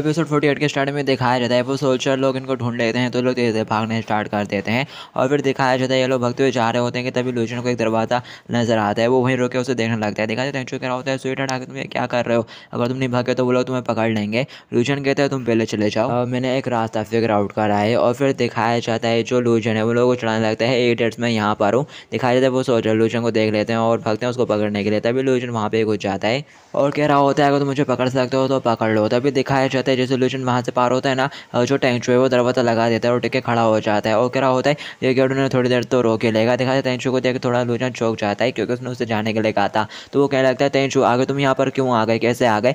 episode 48 के start में दिखाया जाता है वो सोल्जर लोग इनको ढूंढ लेते हैं तो लोग धीरे धीरे भागने स्टार्ट कर देते हैं और फिर दिखाया जाता है ये लोग भगते हुए जा रहे होते हैं कि तभी लूचन को एक दरवाज़ा नजर आता है वो वहीं रोके उसे देखने लगता है दिखाया जाता है चुके रहा होता है स्वीट हटा के तुम क्या कर रहे हो अगर तुम नहीं भागे तो वो लोग तुम्हें पकड़ लेंगे लूचन कहते हैं तुम पहले चले जाओ और मैंने एक रास्ता फिगर आउट करा है और फिर दिखाया जाता है जो लूचन है वो लोग को चढ़ाने लगता है एट एट्स में यहाँ पर हूँ दिखाया जाता है वो सोल्जर लूचन को देख लेते हैं और भगते हैं उसको पकड़ने के लिए तभी लूचन वहाँ पर घुस जाता है और कह रहा होता है अगर तुम मुझे पकड़ सकते हो तो पकड़ लो तभी दिखाया जाता जाता है रेजोल्यूशन वहाँ से पार होता है ना जो टेंचू है वो दरवाज़ा लगा देता है और टिके खड़ा हो जाता है और क्या होता है ये गेट उन्होंने थोड़ी देर तो रोके लेगा देखा जाए तेंचू को देख थोड़ा लूजन चौक जाता है क्योंकि उसने उससे जाने के लिए कहा था तो वो कहने लगता है तेंचू आगे तुम यहाँ पर क्यों आ गए कैसे आ गए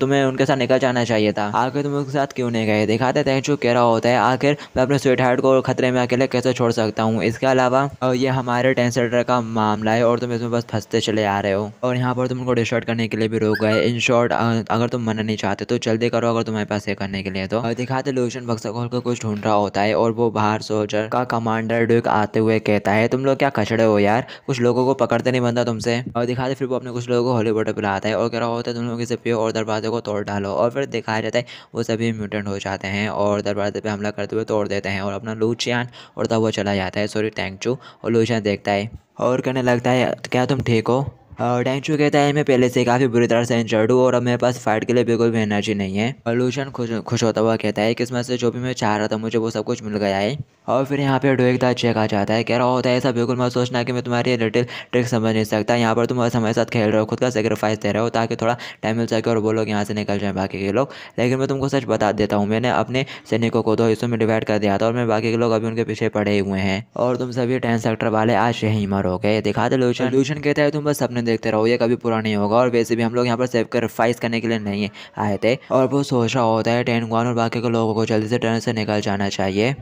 तुम्हें उनके साथ निकल जाना चाहिए था आगे तुम उनके साथ क्यों नहीं गए देखा था तेंचू कह रहा होता है आखिर मैं अपने स्वीट हार्ट को खतरे में अकेले कैसे छोड़ सकता हूँ इसके अलावा ये हमारे टेंसेटर का मामला है और तुम इसमें बस फंसते चले आ रहे हो और यहाँ पर तुमको डिस्टर्ट करने के लिए भी रोक गए इन शॉर्ट अगर तुम मना नहीं चाहते तो जल्दी करो अगर तुम्हारे पास से करने के लिए तो दिखाते लोशन खोल कर कुछ ढूंढ रहा होता है और वो बाहर सोल्जर का कमांडर ड्यूक आते हुए कहता है तुम लोग क्या खचड़े हो यार कुछ लोगों को पकड़ते नहीं बनता तुमसे और दिखाते फिर वो अपने कुछ लोगों को हॉलीवुड बुलाता है और कह रहा होता है तुम लोग इसे पियो और दरवाजे को तोड़ डालो और फिर दिखाया जाता है वो सभी म्यूटेंट हो जाते हैं और दरवाजे पर हमला करते हुए तोड़ देते हैं और अपना लूचियान और तब वो चला जाता है सॉरी थैंक यू और लूचियान देखता है और कहने लगता है क्या तुम ठीक हो और डेंचू कहता है मैं पहले से काफ़ी बुरी तरह से इंजर्ड हूँ और अब मेरे पास फाइट के लिए बिल्कुल भी एनर्जी नहीं है और लूशन खुश खुश होता हुआ कहता है किस्मत से जो भी मैं चाह रहा था मुझे वो सब कुछ मिल गया है और फिर यहाँ पे डोएक चेक आ जाता है कह रहा होता है ऐसा बिल्कुल मत सोचना कि मैं तुम्हारी लिटिल ट्रिक समझ नहीं सकता यहाँ पर तुम बस हमारे साथ खेल रहे हो खुद का सेक्रीफाइस दे रहे हो ताकि थोड़ा टाइम मिल सके और वो लोग यहाँ से निकल जाए बाकी के लोग लेकिन मैं तुमको सच बता देता हूँ मैंने अपने सैनिकों को दो हिस्सों में डिवाइड कर दिया था और मैं बाकी के लोग अभी उनके पीछे पड़े हुए हैं और तुम सभी टेंथ सेक्टर वाले आज यहीं मरोगे दिखा दे लूशन लूशन कहता है तुम बस अपने देखते रहो ये कभी पूरा नहीं होगा और वैसे भी हम लोग यहाँ पर फाइस करने के लिए नहीं आए थे और वो सोच रहा होता है टेन और बाकी के लोगों को जल्दी से टर्न से निकल जाना चाहिए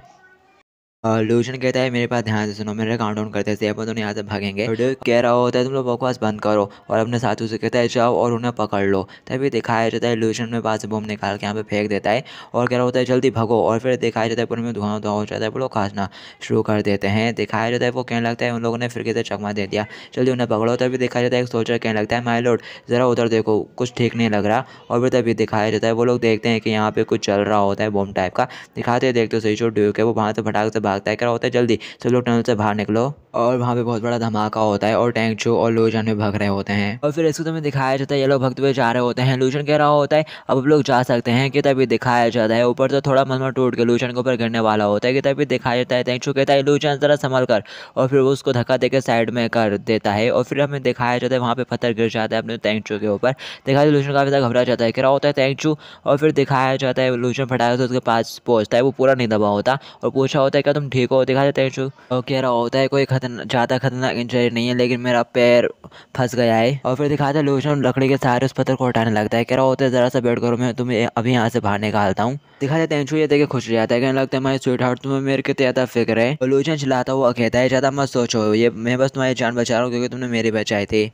लूशन कहता है मेरे पास ध्यान से सुनो मेरे काउंट डाउन करते हैं दोनों यहाँ से भागेंगे कह रहा होता है तुम लोग बकवास बंद करो और अपने साथी से कहता है जाओ और उन्हें पकड़ लो तभी दिखाया जाता है लूशन में पास बम निकाल के यहाँ पे फेंक देता है और कह रहा होता है जल्दी भगो और फिर दिखाया जाता है पूरे में धुआं धुआं हो जाता है वो लोग शुरू कर देते हैं दिखाया जाता है वो कहने लगता है उन लोगों ने फिर कहते चकमा दे दिया जल्दी उन्हें पकड़ो तभी दिखाया जाता है एक सोचा कहने लगता है माई लोड ज़रा उधर देखो कुछ ठीक नहीं लग रहा और फिर तभी दिखाया जाता है वो लोग देखते हैं कि यहाँ पे कुछ चल रहा होता है बम टाइप का दिखाते देखते सही जो ड्यूक है वो वहाँ से फटाक से भागता है क्या होता है जल्दी सब लोग टनल से बाहर निकलो और वहाँ पे बहुत बड़ा धमाका होता है और टैंक जो और लोजन में भग रहे होते हैं और फिर इसको तुम्हें तो दिखाया जाता है ये लोग भगते हुए जा रहे होते हैं लोजन कह रहा होता है अब लोग जा सकते हैं कि तभी दिखाया जाता है ऊपर तो थोड़ा मलमा टूट के लूजन के ऊपर गिरने वाला होता है कि तभी दिखाया जाता है टैंक छू कहता है लूजन ज़रा संभल कर और फिर वो उसको धक्का देकर साइड में कर देता है और फिर हमें दिखाया जाता है वहाँ पर पत्थर गिर जाता है अपने टैंक छू के ऊपर दिखाया लूजन काफ़ी ज़्यादा घबरा जाता है कह रहा होता है टैंक छू और फिर दिखाया जाता है लूजन फटाया तो उसके पास पहुँचता है वो पूरा नहीं दबा होता और पूछा होता है क्या तुम ठीक हो दिखाया जाता टैंक छू और कह रहा होता है कोई खतरनाक ज़्यादा खतरनाक इंजरी नहीं है लेकिन मेरा पैर फंस गया है और फिर दिखाता लोशन लकड़ी के सहारे उस पत्थर को हटाने लगता है कह रहा होते ज़रा सा बैठ करो मैं तुम्हें अभी यहाँ से बाहर निकालता हूँ दिखाते तेंचू ये देखे खुश हो जाता है कहने लगता है हमारे स्वीट हार्ट तुम्हें मेरे कितने ज़्यादा फिक्र है और लोशन चलाता हुआ कहता है ज़्यादा मत सोचो ये मैं बस तुम्हारी जान बचा रहा हूँ क्योंकि तुमने मेरी बचाई थी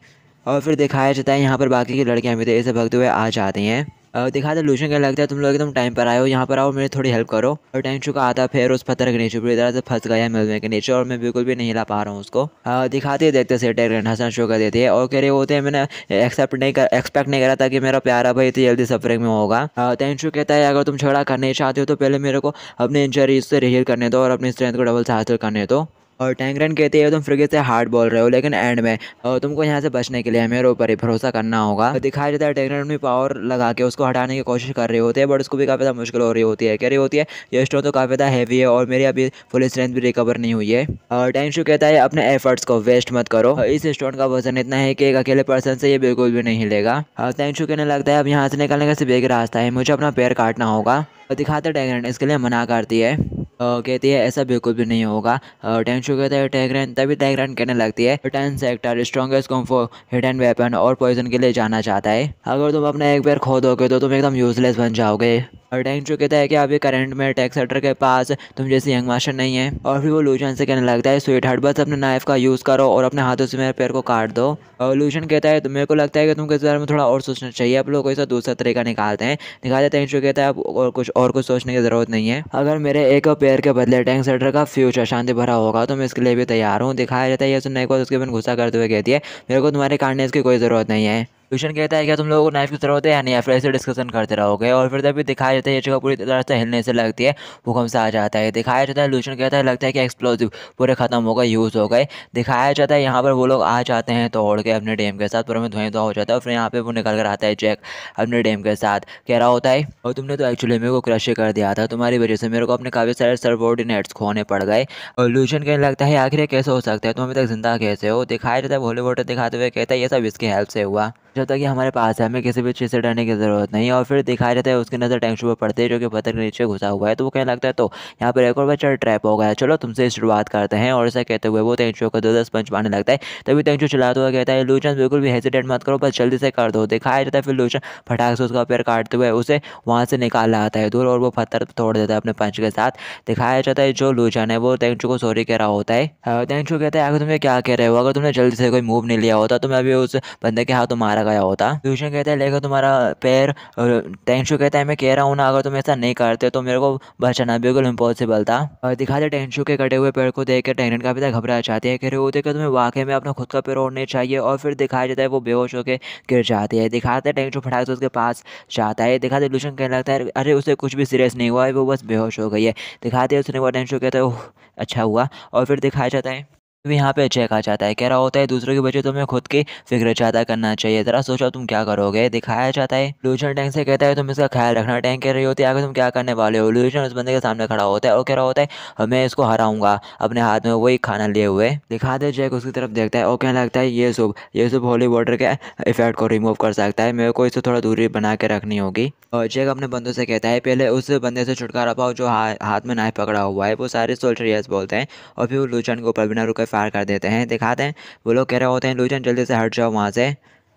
और फिर दिखाया जाता है यहाँ पर बाकी की लड़कियाँ भी थे ऐसे भगते हुए आ जाती हैं दिखा दे लूशन क्या लगता है तुम लोग एकदम टाइम पर आए हो यहाँ पर आओ मेरी थोड़ी हेल्प करो और टाइम चुका आता फिर उस पत्थर के नीचे पूरी तरह से फंस गया मिलवे के नीचे और मैं बिल्कुल भी नहीं ला पा रहा हूँ उसको दिखाते देखते से अटैक हंसना शुरू कर देती है और कह रहे होते हैं तो मैंने एक्सेप्ट नहीं कर एक्सपेक्ट नहीं करा था कि मेरा प्यारा भाई इतनी जल्दी सफरिंग में होगा तेंशु कहता है अगर तुम झगड़ा करने चाहते हो तो पहले मेरे को अपने इंजरी से रिहील करने दो और अपनी स्ट्रेंथ को डबल से हासिल करने दो और टैंक रन कहती है तुम फिर से हार्ड बोल रहे हो लेकिन एंड में तुमको यहाँ से बचने के लिए हमें ऊपर ही भरोसा करना होगा दिखाया जाता है टैंक रन अपनी पावर लगा के उसको हटाने की कोशिश कर रही होती है बट उसको भी काफ़ी ज़्यादा मुश्किल हो रही होती है कह रही होती है ये स्टोन तो काफ़ी ज़्यादा हैवी है और मेरी अभी फुल स्ट्रेंथ भी रिकवर नहीं हुई है और शू कहता है अपने एफर्ट्स को वेस्ट मत करो इस स्टोन का वजन इतना है कि एक अकेले पर्सन से ये बिल्कुल भी नहीं लेगा टैंक शू कहने लगता है अब यहाँ से निकलने का सिर्फ एक रास्ता है मुझे अपना पैर काटना होगा दिखाते टैगरैन इसके लिए मना करती है और कहती है ऐसा बिल्कुल भी नहीं होगा टेंशू कहता है टैगरैन तभी टैगरैन कहने लगती है return sector strongest combo hidden weapon और पॉइजन के लिए जाना चाहता है अगर तुम अपना एक पैर खो दोगे तो तुम एकदम यूजलेस बन जाओगे और टेंशू कहता है कि अभी करंट में टैक्स सेक्टर के पास तुम जैसे यंग मास्टर नहीं है और फिर वो लूजन से कहने लगता है स्वीट हट बस अपने नाइफ का यूज़ करो और अपने हाथों से मेरे पैर को काट दो और लूजन कहता है तो मेरे को लगता है कि तुमको इस बारे में थोड़ा और सोचना चाहिए आप लोग कोई सा दूसरा तरीका निकालते हैं निकालते टेंशू कहता है और कुछ और और कुछ सोचने की ज़रूरत नहीं है अगर मेरे एक पेयर के बदले टैंक सेटर का फ्यूचर शांति भरा होगा तो मैं इसके लिए भी तैयार हूँ दिखाया जाता है यह सुनने के बाद उसके बिन गुस्सा करते हुए कहती है मेरे को तुम्हारे काटने इसकी कोई ज़रूरत नहीं है क्वेश्चन कहता है क्या तुम लोगों को नाइफ की जरूरत है या नहीं या फिर ऐसे डिस्कशन करते रहोगे और फिर तभी दिखाया जाता है ये जगह पूरी तरह से हिलने से लगती है भूकंप से आ जाता है दिखाया जाता है लूशन कहता है लगता है कि एक्सप्लोजिव पूरे खत्म हो गए यूज़ हो गए दिखाया जाता है यहाँ पर वो लोग आ जाते हैं तोड़ के अपने डैम के साथ पूरे में धुएं तो हो जाता है और फिर यहाँ पर वो निकल कर आता है चेक अपने डैम के साथ कह रहा होता है और तुमने तो एक्चुअली मेरे को क्रश कर दिया था तुम्हारी वजह से मेरे को अपने काफ़ी सारे सर्वोर्डिनेट्स खोने पड़ गए और लूशन कहने लगता है आखिर कैसे हो सकता है तुम अभी तक जिंदा कैसे हो दिखाया जाता है बॉलीवुड दिखाते हुए कहता है ये सब इसकी हेल्प से हुआ जब तक कि हमारे पास है हमें किसी भी चीज़ से डरने की ज़रूरत नहीं है और फिर दिखाया जाता है उसकी नज़र टैंक पर पड़ती है जो कि पत्थर के नीचे घुसा हुआ है तो वो कहने लगता है तो यहाँ पर एक और बच्चा ट्रैप हो गया चलो तुमसे शुरुआत करते हैं और ऐसा कहते हुए वो तेंचू को दो दस पंच मारने लगता है तभी तेंचू चलाते हुए कहता है लूचन बिल्कुल भी हेजिटेट मत करो बस जल्दी से कर दो दिखाया जाता है फिर लूचन फटाक से उसका पैर काटते हुए उसे वहाँ से निकाल आता है दूर और वो पत्थर तोड़ देता है अपने पंच के साथ दिखाया जाता है जो लूचन है वो तेंचू को सॉरी कह रहा होता है तेंचू कहता है अगर तुम्हें क्या कह रहे हो अगर तुमने जल्दी से कोई मूव नहीं लिया होता तो मैं अभी उस बंदे के हाथों मारा लगाया होता दूसरे कहता है लेकिन तुम्हारा पैर टेंशू कहता है मैं कह रहा हूँ ना अगर तुम ऐसा नहीं करते तो मेरे को बचाना बिल्कुल इम्पॉसिबल था और दिखाते टेंशू के कटे हुए पेड़ को देख के टेंशन का पिता घबरा जाती है कह रहे होते कि तुम्हें वाकई में अपना खुद का पेड़ ओढ़ने चाहिए और फिर दिखाया जाता है वो बेहोश होकर गिर जाती है दिखाते टेंशू फटाक से उसके पास जाता है दिखाते लूशन कहने लगता है अरे उसे कुछ भी सीरियस नहीं हुआ है वो बस बेहोश हो गई है दिखाते उसने वो टेंशू कहता है अच्छा हुआ और फिर दिखाया जाता है भी यहाँ पे चेक आ जाता है कह रहा होता है दूसरों के बच्चे तुम्हें खुद की फिक्र ज़्यादा करना चाहिए ज़रा सोचो तुम क्या करोगे दिखाया जाता है लूजन टैंक से कहता है तुम इसका ख्याल रखना टैंक कह रही होती है आगे तुम क्या करने वाले हो लूजन उस बंदे के सामने खड़ा होता है और कह रहा होता है मैं इसको हराऊंगा अपने हाथ में वही खाना लिए हुए दिखा दे जैक उसकी तरफ देखता है और क्या लगता है ये सुब ये सुब होली वाटर के इफेक्ट को रिमूव कर सकता है मेरे को इससे थोड़ा दूरी बना के रखनी होगी और जैक अपने बंदों से कहता है पहले उस बंदे से छुटकारा पाओ जो हाथ में नाइफ पकड़ा हुआ है वो सारे सोल्टर यस बोलते हैं और फिर वो लूचन के ऊपर बिना रुके फायर कर देते हैं दिखाते हैं वो लोग कह रहे होते हैं लूजन जल्दी से हट जाओ वहाँ से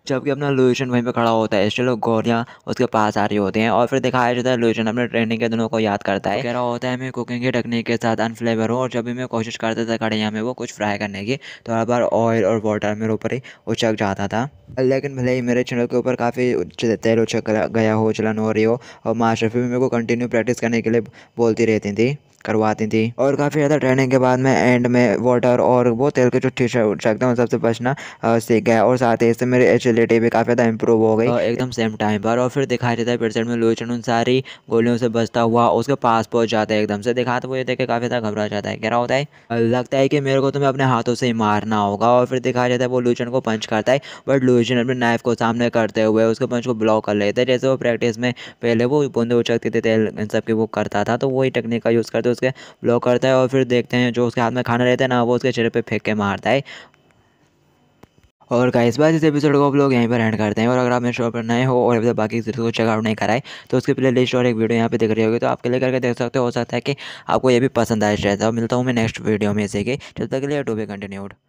जबकि अपना लूशन वहीं पर खड़ा होता है इसलिए गोलियाँ उसके पास आ रही होती हैं और फिर दिखाया जाता है लुचन अपने ट्रेनिंग के दिनों को याद करता है कह रहा होता है मैं कुकिंग की टेक्निक के साथ अनफ्लेवर हूँ और जब भी मैं कोशिश करता था कड़ियाँ में वो कुछ फ्राई करने की तो हर बार ऑयल और वाटर मेरे ऊपर ही उछक जाता था लेकिन भले ही मेरे चैनल के ऊपर काफ़ी तेल उछक गया हो चलन हो रही हो और मास्टर भी मेरे को कंटिन्यू प्रैक्टिस करने के लिए बोलती रहती थी करवाती थी और काफ़ी ज़्यादा ट्रेनिंग के बाद मैं एंड में वाटर और वो तेल के जो टी शर्ट हैं उन सबसे बचना सीख गया और साथ ही इससे मेरी एजिलिटी भी काफ़ी ज़्यादा इंप्रूव हो गई हाँ, एकदम सेम टाइम पर और फिर दिखाई देता है सेट में लोचन उन सारी गोलियों से बचता हुआ उसके पास पहुँच जाता है एकदम से दिखाते वो ये देखे काफ़ी ज़्यादा घबरा जाता है कह रहा होता है लगता है कि मेरे को तुम्हें तो अपने हाथों से ही मारना होगा और फिर दिखाया जाता है वो लूचन को पंच करता है बट लूचन अपने नाइफ को सामने करते हुए उसके पंच को ब्लॉक कर लेते हैं जैसे वो प्रैक्टिस में पहले वो बूंदे उछकते थे तेल इन सब की वो करता था तो वही टेक्निक का यूज़ करते तो उसके ब्लॉक करता है और फिर देखते हैं जो उसके हाथ में खाना रहता है ना वो उसके चेहरे पर फेंक के मारता है और का इस बार इस एपिसोड को आप लोग यहीं पर एंड करते हैं और अगर आप मेरे शॉप पर नए हो और अभी तक बाकी सीरीज को चेकआउट नहीं कराए तो उसके प्ले लिस्ट और एक वीडियो यहाँ पे दिख रही होगी तो आप क्लिक करके देख सकते हो सकता है कि आपको ये भी पसंद आए शायद अब मिलता हूँ मैं नेक्स्ट वीडियो में इसे के जब तक के लिए टू बी कंटिन्यूड